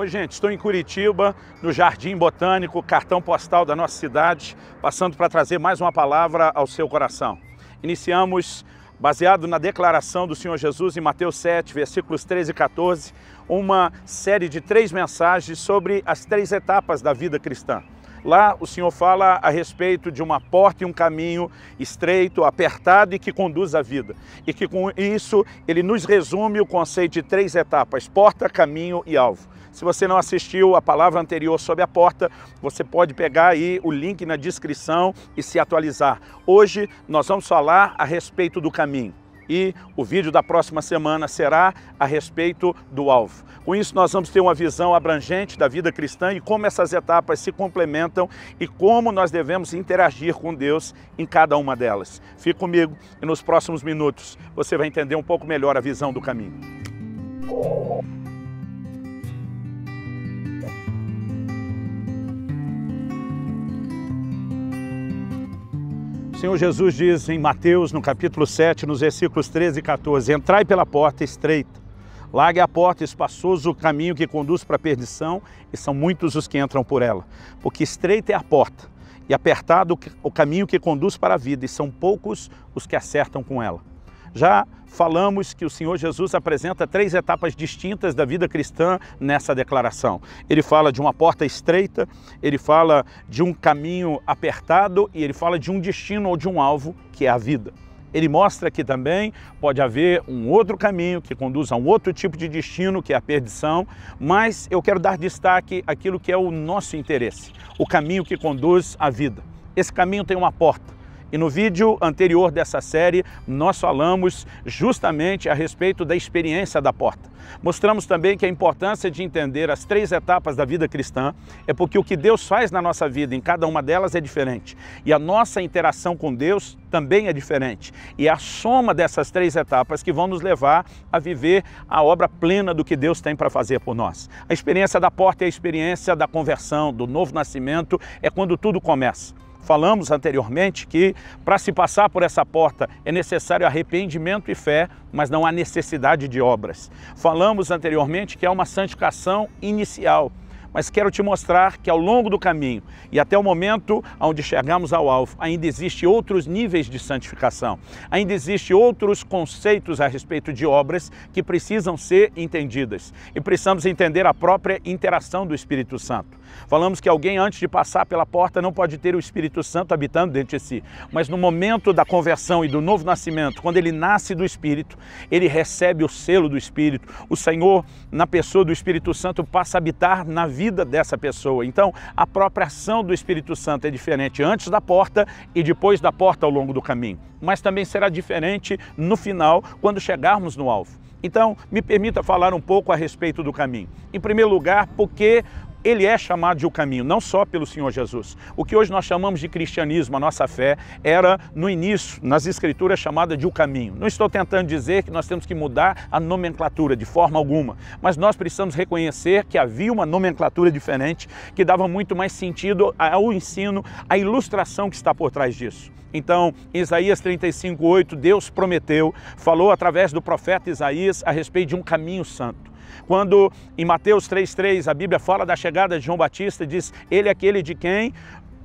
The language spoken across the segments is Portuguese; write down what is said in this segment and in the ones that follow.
Oi, gente, estou em Curitiba, no Jardim Botânico, cartão postal da nossa cidade, passando para trazer mais uma palavra ao seu coração. Iniciamos, baseado na declaração do Senhor Jesus em Mateus 7, versículos 13 e 14, uma série de três mensagens sobre as três etapas da vida cristã. Lá o Senhor fala a respeito de uma porta e um caminho estreito, apertado e que conduz à vida. E que com isso ele nos resume o conceito de três etapas: porta, caminho e alvo. Se você não assistiu a palavra anterior sobre a porta, você pode pegar aí o link na descrição e se atualizar. Hoje nós vamos falar a respeito do caminho e o vídeo da próxima semana será a respeito do alvo. Com isso, nós vamos ter uma visão abrangente da vida cristã e como essas etapas se complementam e como nós devemos interagir com Deus em cada uma delas. Fique comigo e nos próximos minutos você vai entender um pouco melhor a visão do caminho. O Senhor Jesus diz em Mateus, no capítulo 7, nos versículos 13 e 14: Entrai pela porta estreita, largue a porta, espaçoso o caminho que conduz para a perdição, e são muitos os que entram por ela. Porque estreita é a porta, e apertado o caminho que conduz para a vida, e são poucos os que acertam com ela. Já falamos que o Senhor Jesus apresenta três etapas distintas da vida cristã nessa declaração. Ele fala de uma porta estreita, ele fala de um caminho apertado e ele fala de um destino ou de um alvo que é a vida. Ele mostra que também pode haver um outro caminho que conduz a um outro tipo de destino, que é a perdição, mas eu quero dar destaque àquilo que é o nosso interesse, o caminho que conduz à vida. Esse caminho tem uma porta, e no vídeo anterior dessa série, nós falamos justamente a respeito da experiência da porta. Mostramos também que a importância de entender as três etapas da vida cristã é porque o que Deus faz na nossa vida, em cada uma delas, é diferente. E a nossa interação com Deus também é diferente. E é a soma dessas três etapas que vão nos levar a viver a obra plena do que Deus tem para fazer por nós. A experiência da porta é a experiência da conversão, do novo nascimento, é quando tudo começa. Falamos anteriormente que para se passar por essa porta é necessário arrependimento e fé, mas não há necessidade de obras. Falamos anteriormente que há uma santificação inicial mas quero te mostrar que ao longo do caminho e até o momento onde chegamos ao alvo, ainda existe outros níveis de santificação, ainda existe outros conceitos a respeito de obras que precisam ser entendidas e precisamos entender a própria interação do Espírito Santo. Falamos que alguém antes de passar pela porta não pode ter o Espírito Santo habitando dentro de si, mas no momento da conversão e do novo nascimento, quando ele nasce do Espírito, ele recebe o selo do Espírito. O Senhor, na pessoa do Espírito Santo, passa a habitar na vida vida dessa pessoa. Então, a própria ação do Espírito Santo é diferente antes da porta e depois da porta ao longo do caminho, mas também será diferente no final, quando chegarmos no alvo. Então, me permita falar um pouco a respeito do caminho. Em primeiro lugar, porque ele é chamado de o caminho, não só pelo Senhor Jesus. O que hoje nós chamamos de cristianismo, a nossa fé, era no início, nas escrituras, chamada de o caminho. Não estou tentando dizer que nós temos que mudar a nomenclatura de forma alguma, mas nós precisamos reconhecer que havia uma nomenclatura diferente que dava muito mais sentido ao ensino, à ilustração que está por trás disso. Então, em Isaías 8, Deus prometeu, falou através do profeta Isaías a respeito de um caminho santo. Quando em Mateus 3,3 a Bíblia fala da chegada de João Batista, diz: Ele é aquele de quem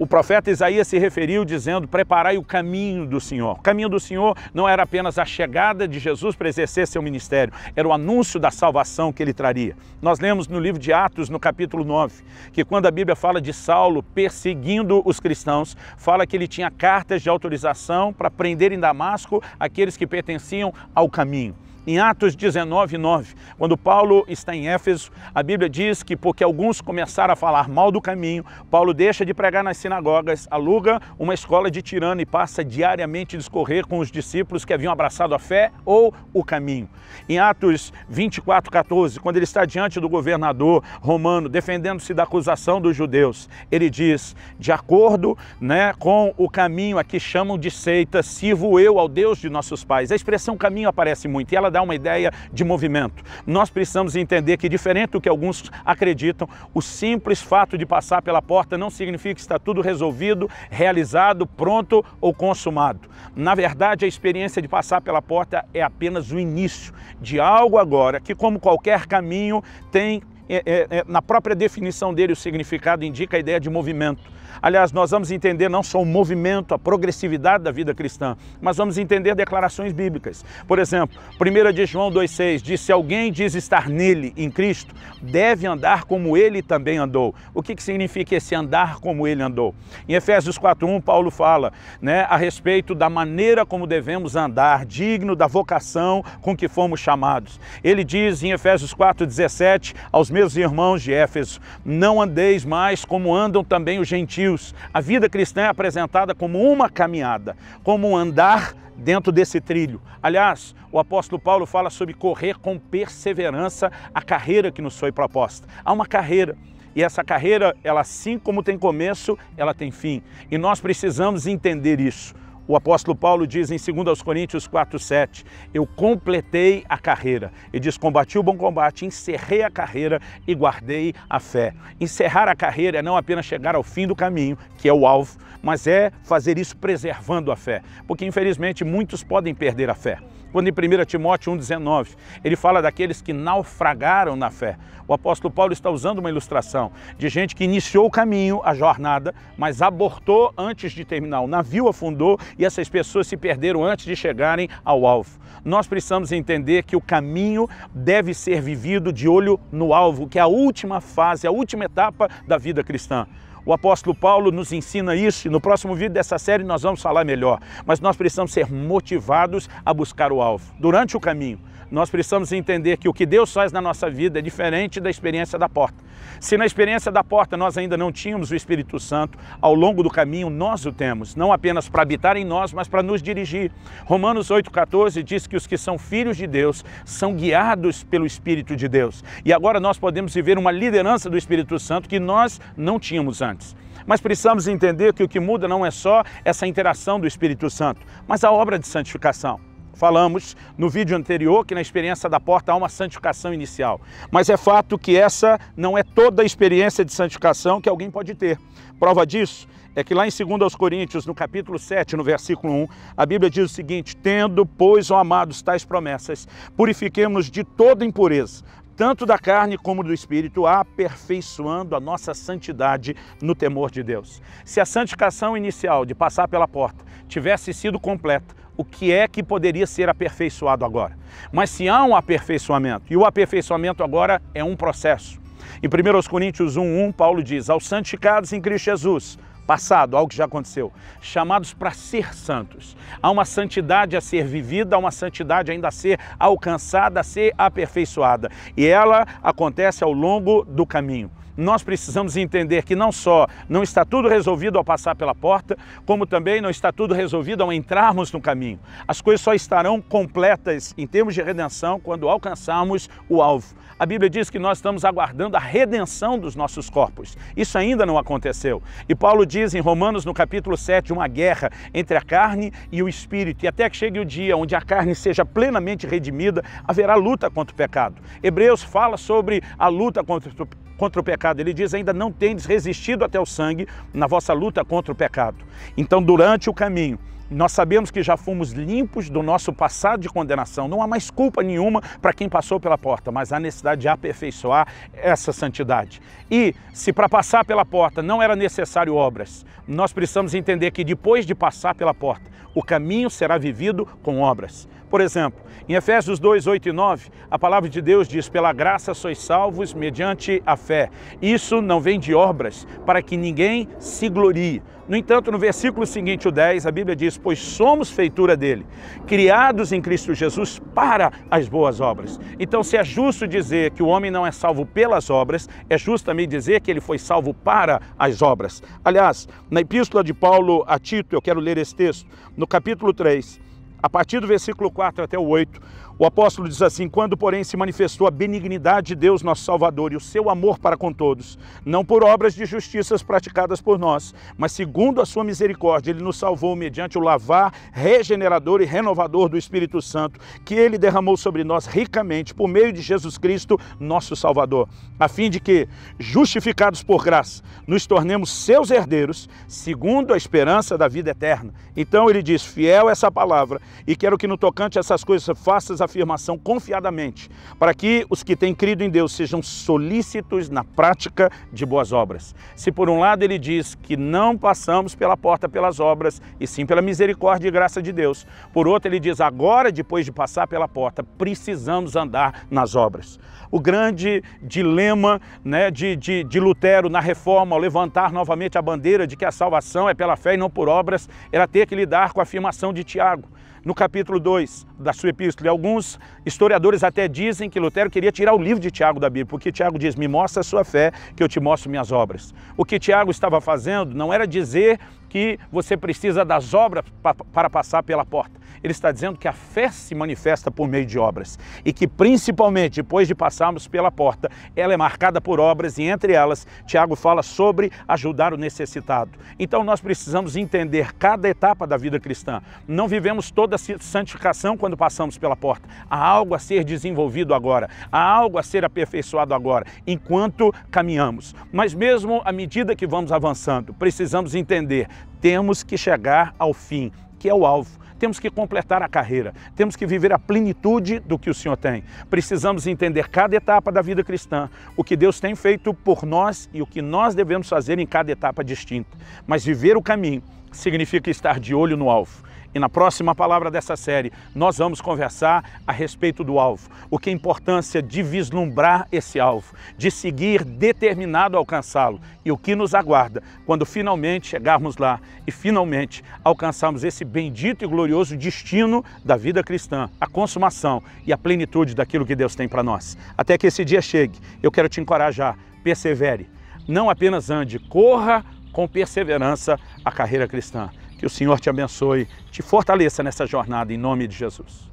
o profeta Isaías se referiu dizendo: Preparai o caminho do Senhor. O caminho do Senhor não era apenas a chegada de Jesus para exercer seu ministério, era o anúncio da salvação que ele traria. Nós lemos no livro de Atos, no capítulo 9, que quando a Bíblia fala de Saulo perseguindo os cristãos, fala que ele tinha cartas de autorização para prender em Damasco aqueles que pertenciam ao caminho. Em Atos 19, 9, quando Paulo está em Éfeso, a Bíblia diz que porque alguns começaram a falar mal do caminho, Paulo deixa de pregar nas sinagogas, aluga uma escola de tirano e passa diariamente a discorrer com os discípulos que haviam abraçado a fé ou o caminho. Em Atos 24, 14, quando ele está diante do governador romano, defendendo-se da acusação dos judeus, ele diz, de acordo né, com o caminho a que chamam de seita, sirvo eu ao Deus de nossos pais. A expressão caminho aparece muito e ela dá dar uma ideia de movimento. Nós precisamos entender que, diferente do que alguns acreditam, o simples fato de passar pela porta não significa que está tudo resolvido, realizado, pronto ou consumado. Na verdade, a experiência de passar pela porta é apenas o início de algo agora que, como qualquer caminho, tem é, é, é, na própria definição dele, o significado indica a ideia de movimento. Aliás, nós vamos entender não só o movimento, a progressividade da vida cristã, mas vamos entender declarações bíblicas. Por exemplo, 1 de João 2,6 diz: Se alguém diz estar nele, em Cristo, deve andar como ele também andou. O que, que significa esse andar como ele andou? Em Efésios 4,1, Paulo fala né, a respeito da maneira como devemos andar, digno da vocação com que fomos chamados. Ele diz em Efésios 4,17 aos meus irmãos de Éfeso, não andeis mais como andam também os gentios. A vida cristã é apresentada como uma caminhada, como um andar dentro desse trilho. Aliás, o apóstolo Paulo fala sobre correr com perseverança a carreira que nos foi proposta. Há uma carreira. E essa carreira, ela assim como tem começo, ela tem fim. E nós precisamos entender isso. O apóstolo Paulo diz em 2 Coríntios 4,7: Eu completei a carreira. Ele diz: Combati o bom combate, encerrei a carreira e guardei a fé. Encerrar a carreira é não apenas chegar ao fim do caminho, que é o alvo, mas é fazer isso preservando a fé, porque infelizmente muitos podem perder a fé. Quando em 1 Timóteo 1,19 ele fala daqueles que naufragaram na fé, o apóstolo Paulo está usando uma ilustração de gente que iniciou o caminho, a jornada, mas abortou antes de terminar. O navio afundou e essas pessoas se perderam antes de chegarem ao alvo. Nós precisamos entender que o caminho deve ser vivido de olho no alvo, que é a última fase, a última etapa da vida cristã. O apóstolo Paulo nos ensina isso e no próximo vídeo dessa série nós vamos falar melhor. Mas nós precisamos ser motivados a buscar o alvo durante o caminho nós precisamos entender que o que Deus faz na nossa vida é diferente da experiência da porta. Se na experiência da porta nós ainda não tínhamos o Espírito Santo, ao longo do caminho nós o temos, não apenas para habitar em nós, mas para nos dirigir. Romanos 8,14 diz que os que são filhos de Deus são guiados pelo Espírito de Deus. E agora nós podemos viver uma liderança do Espírito Santo que nós não tínhamos antes. Mas precisamos entender que o que muda não é só essa interação do Espírito Santo, mas a obra de santificação falamos no vídeo anterior que na experiência da porta há uma santificação inicial. Mas é fato que essa não é toda a experiência de santificação que alguém pode ter. Prova disso é que lá em 2 Coríntios, no capítulo 7, no versículo 1, a Bíblia diz o seguinte: Tendo, pois, ó amados, tais promessas, purifiquemos de toda impureza, tanto da carne como do espírito, aperfeiçoando a nossa santidade no temor de Deus. Se a santificação inicial de passar pela porta tivesse sido completa, o que é que poderia ser aperfeiçoado agora. Mas se há um aperfeiçoamento, e o aperfeiçoamento agora é um processo. Em 1 Coríntios 1:1, Paulo diz: "Aos santificados em Cristo Jesus, passado, algo que já aconteceu, chamados para ser santos. Há uma santidade a ser vivida, há uma santidade ainda a ser alcançada, a ser aperfeiçoada. E ela acontece ao longo do caminho nós precisamos entender que não só não está tudo resolvido ao passar pela porta, como também não está tudo resolvido ao entrarmos no caminho. As coisas só estarão completas em termos de redenção quando alcançarmos o alvo. A Bíblia diz que nós estamos aguardando a redenção dos nossos corpos. Isso ainda não aconteceu. E Paulo diz em Romanos, no capítulo 7, uma guerra entre a carne e o espírito. E até que chegue o dia onde a carne seja plenamente redimida, haverá luta contra o pecado. Hebreus fala sobre a luta contra o contra o pecado. Ele diz: ainda não tendes resistido até o sangue na vossa luta contra o pecado. Então, durante o caminho, nós sabemos que já fomos limpos do nosso passado de condenação. Não há mais culpa nenhuma para quem passou pela porta, mas há necessidade de aperfeiçoar essa santidade. E se para passar pela porta não era necessário obras, nós precisamos entender que depois de passar pela porta, o caminho será vivido com obras. Por exemplo, em Efésios 2, 8 e 9, a palavra de Deus diz: Pela graça sois salvos mediante a fé. Isso não vem de obras, para que ninguém se glorie. No entanto, no versículo seguinte, o 10, a Bíblia diz: Pois somos feitura dele, criados em Cristo Jesus para as boas obras. Então, se é justo dizer que o homem não é salvo pelas obras, é justo também dizer que ele foi salvo para as obras. Aliás, na epístola de Paulo a Tito, eu quero ler esse texto, no capítulo 3, a partir do versículo 4 até o 8, o apóstolo diz assim: Quando, porém, se manifestou a benignidade de Deus, nosso Salvador, e o seu amor para com todos, não por obras de justiças praticadas por nós, mas segundo a sua misericórdia, ele nos salvou mediante o lavar regenerador e renovador do Espírito Santo, que ele derramou sobre nós ricamente por meio de Jesus Cristo, nosso Salvador, a fim de que, justificados por graça, nos tornemos seus herdeiros, segundo a esperança da vida eterna. Então ele diz: Fiel essa palavra, e quero que no tocante a essas coisas faças a afirmação confiadamente, para que os que têm crido em Deus sejam solícitos na prática de boas obras. Se por um lado ele diz que não passamos pela porta pelas obras, e sim pela misericórdia e graça de Deus, por outro ele diz agora, depois de passar pela porta, precisamos andar nas obras. O grande dilema né, de, de, de Lutero na reforma, ao levantar novamente a bandeira de que a salvação é pela fé e não por obras, era ter que lidar com a afirmação de Tiago no capítulo 2 da sua epístola. E alguns historiadores até dizem que Lutero queria tirar o livro de Tiago da Bíblia, porque Tiago diz: Me mostra a sua fé, que eu te mostro minhas obras. O que Tiago estava fazendo não era dizer que você precisa das obras para passar pela porta ele está dizendo que a fé se manifesta por meio de obras e que, principalmente depois de passarmos pela porta, ela é marcada por obras e, entre elas, Tiago fala sobre ajudar o necessitado. Então, nós precisamos entender cada etapa da vida cristã. Não vivemos toda a santificação quando passamos pela porta. Há algo a ser desenvolvido agora, há algo a ser aperfeiçoado agora, enquanto caminhamos. Mas, mesmo à medida que vamos avançando, precisamos entender, temos que chegar ao fim, que é o alvo temos que completar a carreira, temos que viver a plenitude do que o Senhor tem. Precisamos entender cada etapa da vida cristã, o que Deus tem feito por nós e o que nós devemos fazer em cada etapa distinta. Mas viver o caminho significa estar de olho no alvo. E na próxima palavra dessa série, nós vamos conversar a respeito do alvo, o que é a importância de vislumbrar esse alvo, de seguir determinado a alcançá-lo e o que nos aguarda quando finalmente chegarmos lá e finalmente alcançarmos esse bendito e glorioso destino da vida cristã, a consumação e a plenitude daquilo que Deus tem para nós. Até que esse dia chegue, eu quero te encorajar, persevere. Não apenas ande, corra com perseverança a carreira cristã. Que o Senhor te abençoe, te fortaleça nessa jornada em nome de Jesus.